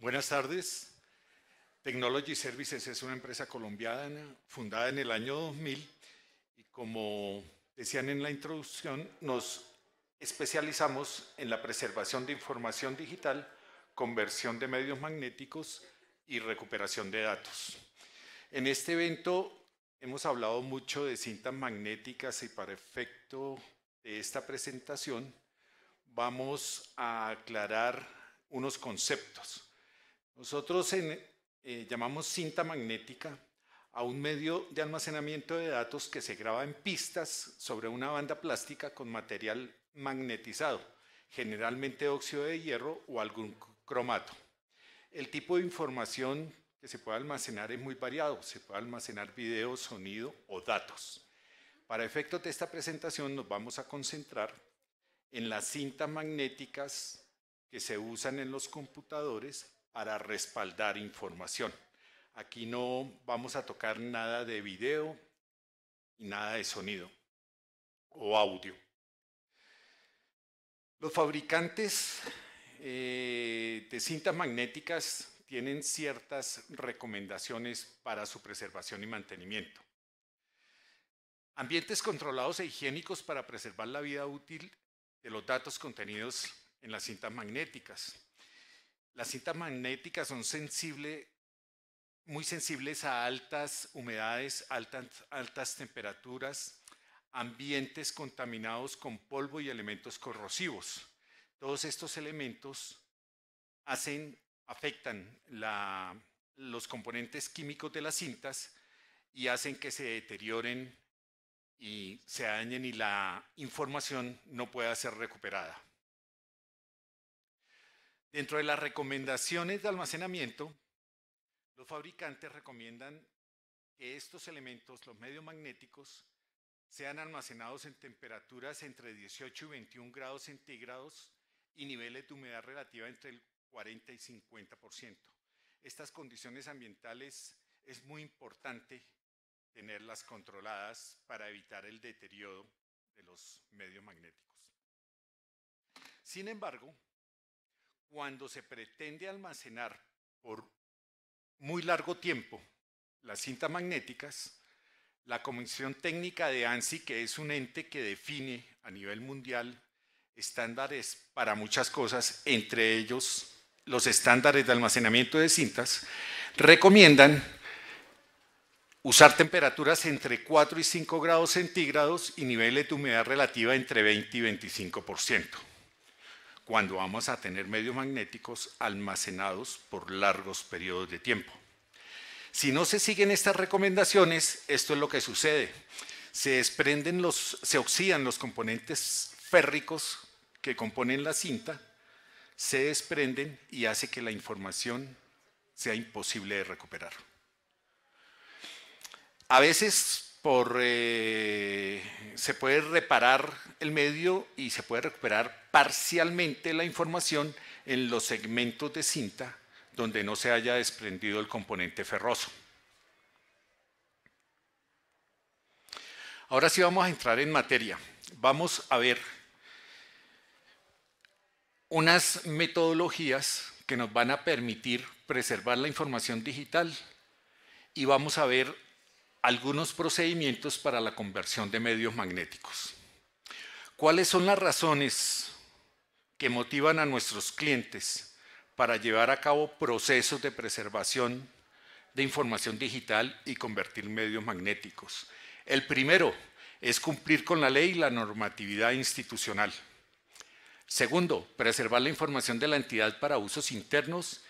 Buenas tardes. Technology Services es una empresa colombiana fundada en el año 2000 y como decían en la introducción, nos especializamos en la preservación de información digital, conversión de medios magnéticos y recuperación de datos. En este evento hemos hablado mucho de cintas magnéticas y para efecto de esta presentación vamos a aclarar unos conceptos. Nosotros eh, llamamos cinta magnética a un medio de almacenamiento de datos que se graba en pistas sobre una banda plástica con material magnetizado, generalmente óxido de hierro o algún cromato. El tipo de información que se puede almacenar es muy variado, se puede almacenar video, sonido o datos. Para efectos de esta presentación nos vamos a concentrar en las cintas magnéticas que se usan en los computadores para respaldar información. Aquí no vamos a tocar nada de video y nada de sonido o audio. Los fabricantes eh, de cintas magnéticas tienen ciertas recomendaciones para su preservación y mantenimiento. Ambientes controlados e higiénicos para preservar la vida útil de los datos contenidos en las cintas magnéticas. Las cintas magnéticas son sensibles muy sensibles a altas humedades, altas, temperaturas, ambientes contaminados con polvo y elementos corrosivos. Todos estos elementos hacen, afectan los componentes químicos de las cintas y hacen que se deterioren y se dañen y la información no pueda ser recuperada. Dentro de las recomendaciones de almacenamiento, los fabricantes recomiendan que estos elementos, los medios magnéticos, sean almacenados en temperaturas entre 18 y 21 grados centígrados y niveles de humedad relativa entre el 40 y 50%. Estas condiciones ambientales es muy importante tenerlas controladas para evitar el deterioro de los medios magnéticos. Sin embargo, cuando se pretende almacenar por muy largo tiempo las cintas magnéticas, la Comisión Técnica de ANSI, que es un ente que define a nivel mundial estándares para muchas cosas, entre ellos los estándares de almacenamiento de cintas, recomiendan usar temperaturas entre 4 y 5 grados centígrados y niveles de humedad relativa entre 20 y 25% cuando vamos a tener medios magnéticos almacenados por largos periodos de tiempo. Si no se siguen estas recomendaciones, esto es lo que sucede. Se desprenden los, se oxidan los componentes férricos que componen la cinta, se desprenden y hace que la información sea imposible de recuperar. A veces por eh, se puede reparar el medio y se puede recuperar parcialmente la información en los segmentos de cinta donde no se haya desprendido el componente ferroso. Ahora sí vamos a entrar en materia. Vamos a ver unas metodologías que nos van a permitir preservar la información digital y vamos a ver algunos procedimientos para la conversión de medios magnéticos. ¿Cuáles son las razones que motivan a nuestros clientes para llevar a cabo procesos de preservación de información digital y convertir medios magnéticos? El primero es cumplir con la ley y la normatividad institucional. Segundo, preservar la información de la entidad para usos internos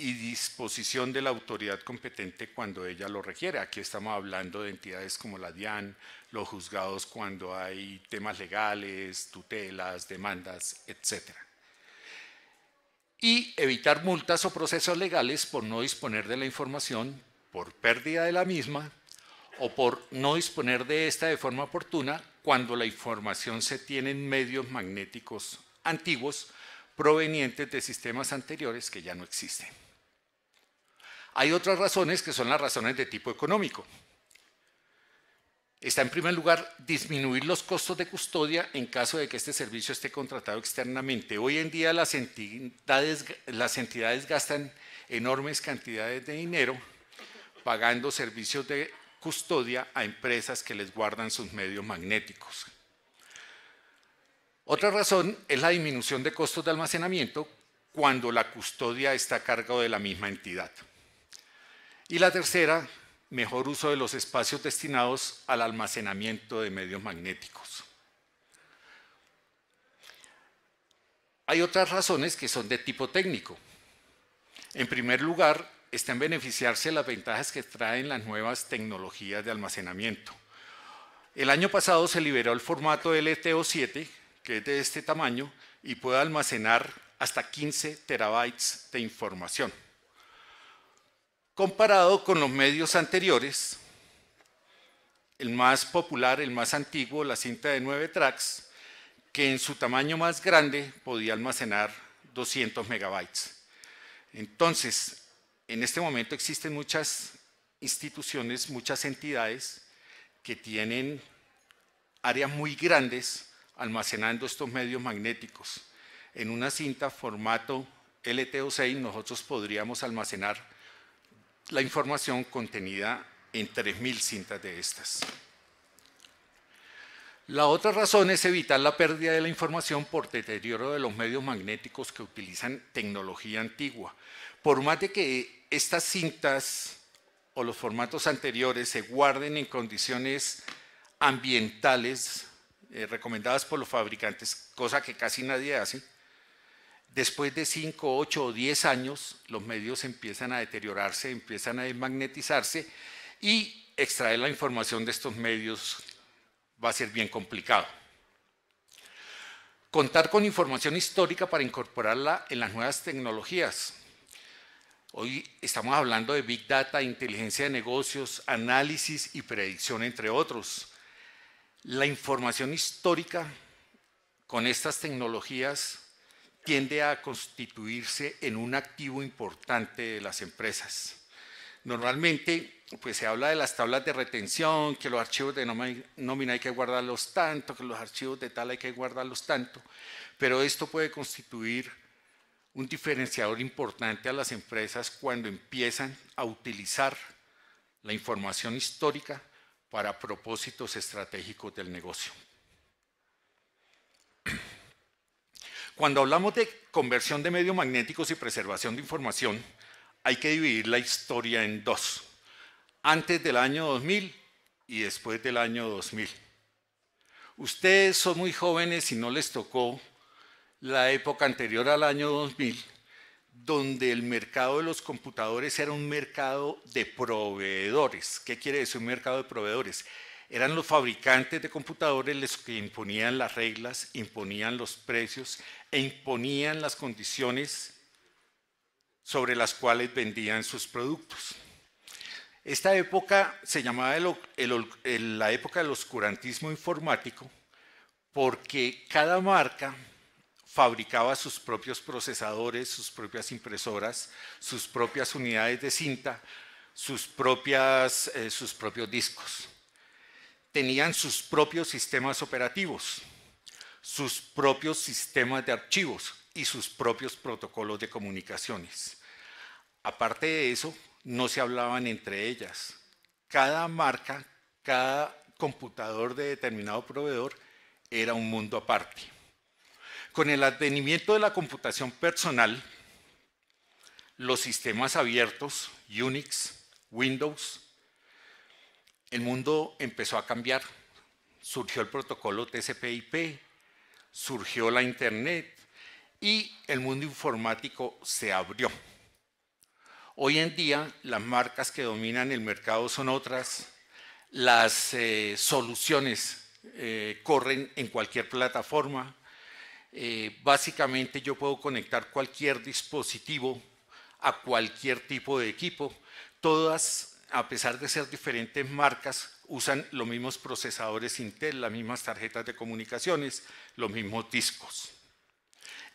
y disposición de la autoridad competente cuando ella lo requiere. Aquí estamos hablando de entidades como la DIAN, los juzgados cuando hay temas legales, tutelas, demandas, etc. Y evitar multas o procesos legales por no disponer de la información, por pérdida de la misma o por no disponer de esta de forma oportuna cuando la información se tiene en medios magnéticos antiguos provenientes de sistemas anteriores que ya no existen. Hay otras razones que son las razones de tipo económico. Está en primer lugar disminuir los costos de custodia en caso de que este servicio esté contratado externamente. Hoy en día las entidades, las entidades gastan enormes cantidades de dinero pagando servicios de custodia a empresas que les guardan sus medios magnéticos. Otra razón es la disminución de costos de almacenamiento cuando la custodia está a cargo de la misma entidad. Y la tercera, mejor uso de los espacios destinados al almacenamiento de medios magnéticos. Hay otras razones que son de tipo técnico. En primer lugar, está en beneficiarse de las ventajas que traen las nuevas tecnologías de almacenamiento. El año pasado se liberó el formato LTO7, que es de este tamaño, y puede almacenar hasta 15 terabytes de información. Comparado con los medios anteriores, el más popular, el más antiguo, la cinta de 9 tracks, que en su tamaño más grande podía almacenar 200 megabytes. Entonces, en este momento existen muchas instituciones, muchas entidades que tienen áreas muy grandes almacenando estos medios magnéticos. En una cinta formato LTO6 nosotros podríamos almacenar la información contenida en 3.000 cintas de estas. La otra razón es evitar la pérdida de la información por deterioro de los medios magnéticos que utilizan tecnología antigua. Por más de que estas cintas o los formatos anteriores se guarden en condiciones ambientales eh, recomendadas por los fabricantes, cosa que casi nadie hace, después de 5, 8 o 10 años, los medios empiezan a deteriorarse, empiezan a desmagnetizarse y extraer la información de estos medios va a ser bien complicado. Contar con información histórica para incorporarla en las nuevas tecnologías. Hoy estamos hablando de Big Data, inteligencia de negocios, análisis y predicción, entre otros. La información histórica con estas tecnologías tiende a constituirse en un activo importante de las empresas. Normalmente, pues se habla de las tablas de retención, que los archivos de nómina hay que guardarlos tanto, que los archivos de tal hay que guardarlos tanto, pero esto puede constituir un diferenciador importante a las empresas cuando empiezan a utilizar la información histórica para propósitos estratégicos del negocio. Cuando hablamos de conversión de medios magnéticos y preservación de información, hay que dividir la historia en dos, antes del año 2000 y después del año 2000. Ustedes son muy jóvenes y no les tocó la época anterior al año 2000, donde el mercado de los computadores era un mercado de proveedores. ¿Qué quiere decir un mercado de proveedores? Eran los fabricantes de computadores los que imponían las reglas, imponían los precios e imponían las condiciones sobre las cuales vendían sus productos. Esta época se llamaba la época del oscurantismo informático porque cada marca fabricaba sus propios procesadores, sus propias impresoras, sus propias unidades de cinta, sus eh, propios discos tenían sus propios sistemas operativos, sus propios sistemas de archivos y sus propios protocolos de comunicaciones. Aparte de eso, no se hablaban entre ellas. Cada marca, cada computador de determinado proveedor era un mundo aparte. Con el advenimiento de la computación personal, los sistemas abiertos, Unix, Windows, el mundo empezó a cambiar. Surgió el protocolo TCP/IP, surgió la Internet y el mundo informático se abrió. Hoy en día las marcas que dominan el mercado son otras, las eh, soluciones eh, corren en cualquier plataforma. Eh, básicamente yo puedo conectar cualquier dispositivo a cualquier tipo de equipo. Todas a pesar de ser diferentes marcas, usan los mismos procesadores Intel, las mismas tarjetas de comunicaciones, los mismos discos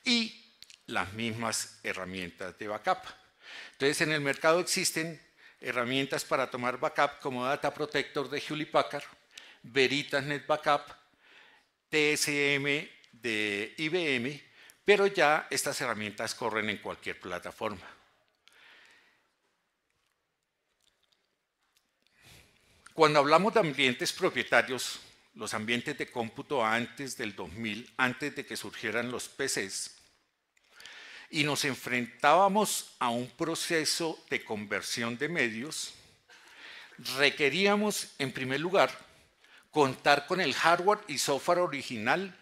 y las mismas herramientas de backup. Entonces, en el mercado existen herramientas para tomar backup como Data Protector de Hewlett Packard, Veritas Net Backup, TSM de IBM, pero ya estas herramientas corren en cualquier plataforma. Cuando hablamos de ambientes propietarios, los ambientes de cómputo antes del 2000, antes de que surgieran los PCs, y nos enfrentábamos a un proceso de conversión de medios, requeríamos, en primer lugar, contar con el hardware y software original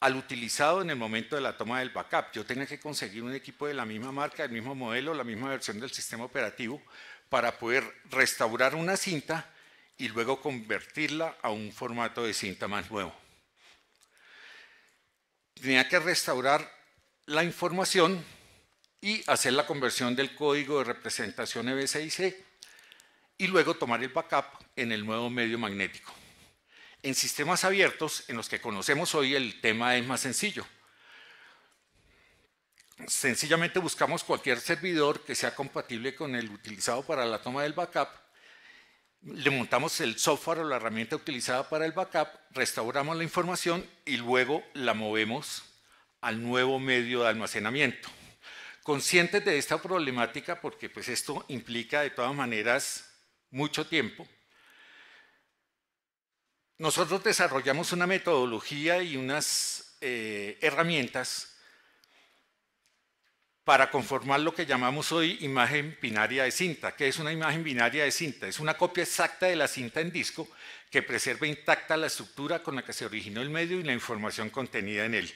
al utilizado en el momento de la toma del backup. Yo tenía que conseguir un equipo de la misma marca, el mismo modelo, la misma versión del sistema operativo para poder restaurar una cinta y luego convertirla a un formato de cinta más nuevo. Tenía que restaurar la información y hacer la conversión del código de representación e C y luego tomar el backup en el nuevo medio magnético. En sistemas abiertos, en los que conocemos hoy, el tema es más sencillo sencillamente buscamos cualquier servidor que sea compatible con el utilizado para la toma del backup, le montamos el software o la herramienta utilizada para el backup, restauramos la información y luego la movemos al nuevo medio de almacenamiento. Conscientes de esta problemática, porque pues esto implica de todas maneras mucho tiempo, nosotros desarrollamos una metodología y unas eh, herramientas para conformar lo que llamamos hoy imagen binaria de cinta. que es una imagen binaria de cinta? Es una copia exacta de la cinta en disco que preserva intacta la estructura con la que se originó el medio y la información contenida en él.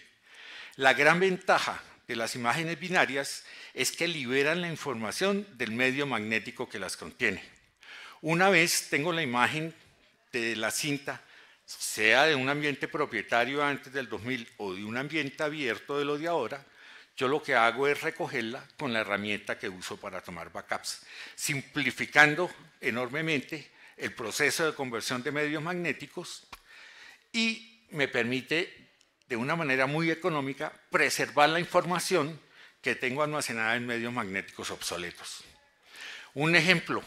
La gran ventaja de las imágenes binarias es que liberan la información del medio magnético que las contiene. Una vez tengo la imagen de la cinta, sea de un ambiente propietario antes del 2000 o de un ambiente abierto de lo de ahora, yo lo que hago es recogerla con la herramienta que uso para tomar backups, simplificando enormemente el proceso de conversión de medios magnéticos y me permite de una manera muy económica preservar la información que tengo almacenada en medios magnéticos obsoletos. Un ejemplo,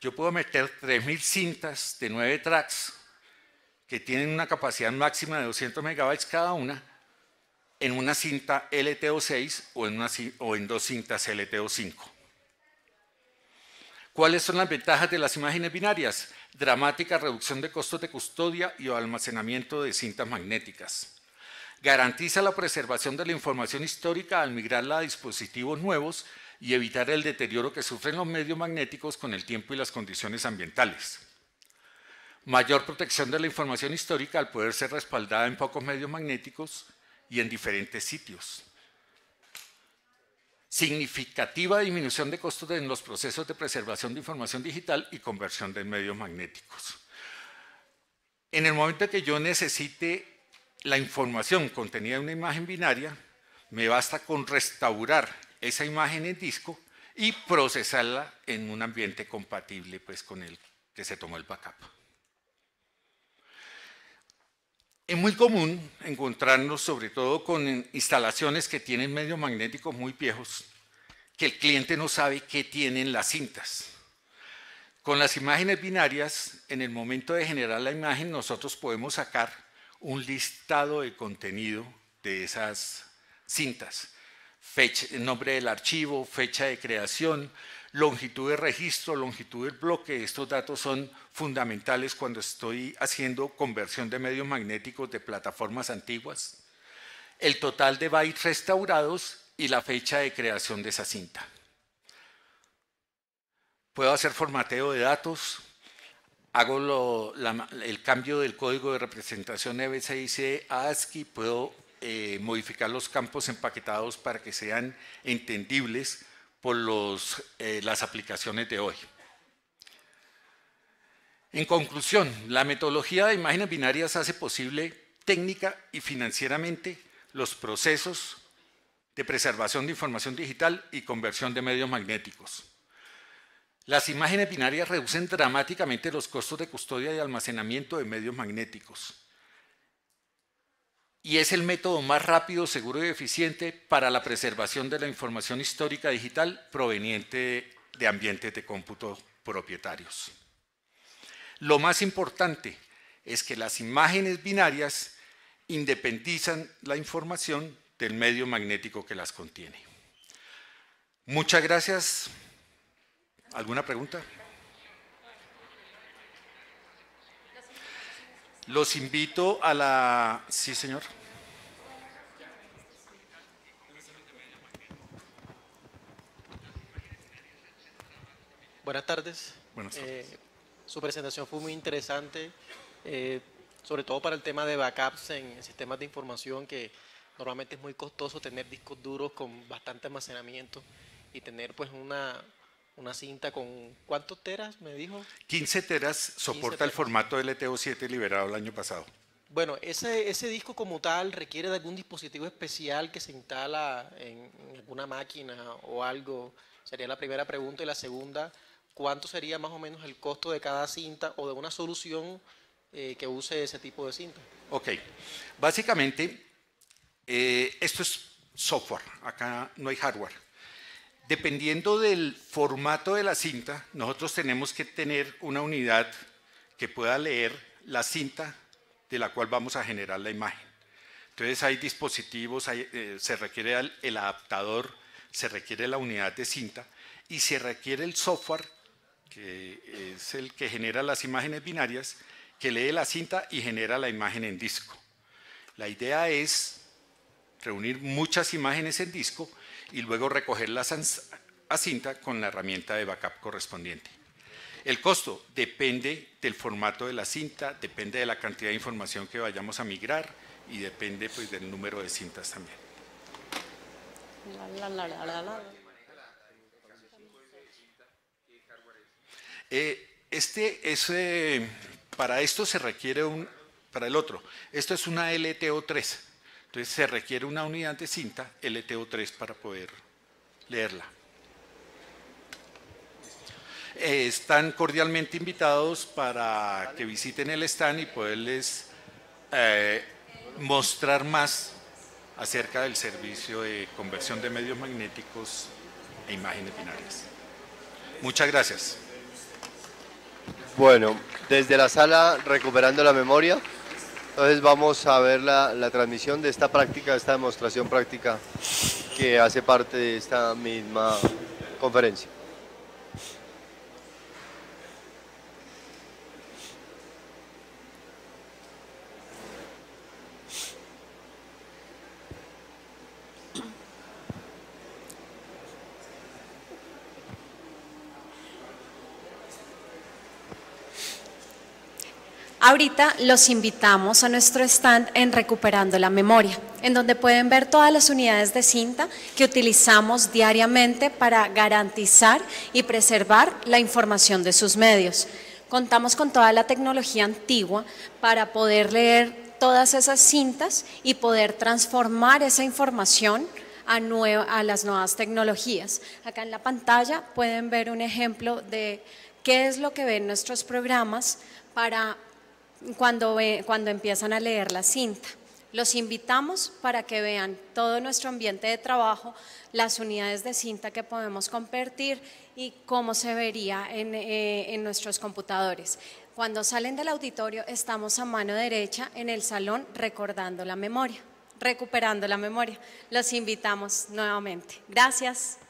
yo puedo meter 3.000 cintas de 9 tracks que tienen una capacidad máxima de 200 megabytes cada una en una cinta LTO6 o en, o en dos cintas LTO5. ¿Cuáles son las ventajas de las imágenes binarias? Dramática reducción de costos de custodia y almacenamiento de cintas magnéticas. Garantiza la preservación de la información histórica al migrarla a dispositivos nuevos y evitar el deterioro que sufren los medios magnéticos con el tiempo y las condiciones ambientales. Mayor protección de la información histórica al poder ser respaldada en pocos medios magnéticos y en diferentes sitios. Significativa disminución de costos en los procesos de preservación de información digital y conversión de medios magnéticos. En el momento que yo necesite la información contenida en una imagen binaria, me basta con restaurar esa imagen en disco y procesarla en un ambiente compatible pues, con el que se tomó el backup. Es muy común encontrarnos sobre todo con instalaciones que tienen medios magnéticos muy viejos, que el cliente no sabe qué tienen las cintas. Con las imágenes binarias, en el momento de generar la imagen, nosotros podemos sacar un listado de contenido de esas cintas. Fecha, nombre del archivo, fecha de creación, longitud de registro, longitud del bloque. Estos datos son fundamentales cuando estoy haciendo conversión de medios magnéticos de plataformas antiguas. El total de bytes restaurados y la fecha de creación de esa cinta. Puedo hacer formateo de datos, hago el cambio del código de representación EBCIC a ASCII, puedo eh, modificar los campos empaquetados para que sean entendibles por eh, las aplicaciones de hoy. En conclusión, la metodología de imágenes binarias hace posible técnica y financieramente los procesos de preservación de información digital y conversión de medios magnéticos. Las imágenes binarias reducen dramáticamente los costos de custodia y almacenamiento de medios magnéticos y es el método más rápido, seguro y eficiente para la preservación de la información histórica digital proveniente de ambientes de cómputo propietarios. Lo más importante es que las imágenes binarias independizan la información del medio magnético que las contiene. Muchas gracias. ¿Alguna pregunta? Los invito a la... Sí, señor. Buenas tardes. Buenas eh, tardes. su presentación fue muy interesante, eh, sobre todo para el tema de backups en sistemas de información, que normalmente es muy costoso tener discos duros con bastante almacenamiento y tener pues una, una cinta con ¿cuántos teras me dijo? 15 teras soporta el formato LTO7 liberado el año pasado. Bueno, ese, ese disco como tal requiere de algún dispositivo especial que se instala en, alguna máquina o algo. Sería la primera pregunta y la segunda, ¿cuánto sería más o menos el costo de cada cinta o de una solución eh, que use ese tipo de cinta? Ok, básicamente eh, esto es software, acá no hay hardware. Dependiendo del formato de la cinta, nosotros tenemos que tener una unidad que pueda leer la cinta de la cual vamos a generar la imagen. Entonces hay dispositivos, eh, se requiere el adaptador, se requiere la unidad de cinta y se requiere el software, que es el que genera las imágenes binarias, que lee la cinta y genera la imagen en disco. La idea es reunir muchas imágenes en disco y luego recoger a cinta con la herramienta de backup correspondiente. El costo depende del formato de la cinta, depende de la cantidad de información que vayamos a migrar y depende pues, del número de cintas también. Eh, este es, para esto se requiere un, para el otro, esto es una LTO3, entonces se requiere una unidad de cinta LTO3 para poder leerla. Eh, están cordialmente invitados para que visiten el stand y poderles eh, mostrar más acerca del servicio de conversión de medios magnéticos e imágenes binarias. Muchas gracias. Bueno, desde la sala, recuperando la memoria. Entonces vamos a ver la, transmisión de esta práctica, esta demostración práctica que hace parte de esta misma conferencia. Ahorita los invitamos a nuestro stand en Recuperando la Memoria, en donde pueden ver todas las unidades de cinta que utilizamos diariamente para garantizar y preservar la información de sus medios. Contamos con toda la tecnología antigua para poder leer todas esas cintas y poder transformar esa información a, a las nuevas tecnologías. Acá en la pantalla pueden ver un ejemplo de qué es lo que ven nuestros programas para cuando, cuando empiezan a leer la cinta. Los invitamos para que vean todo nuestro ambiente de trabajo, las unidades de cinta que podemos compartir y cómo se vería en, eh, en nuestros computadores. Cuando salen del auditorio estamos a mano derecha en el salón recordando la memoria, recuperando la memoria. Los invitamos nuevamente. Gracias.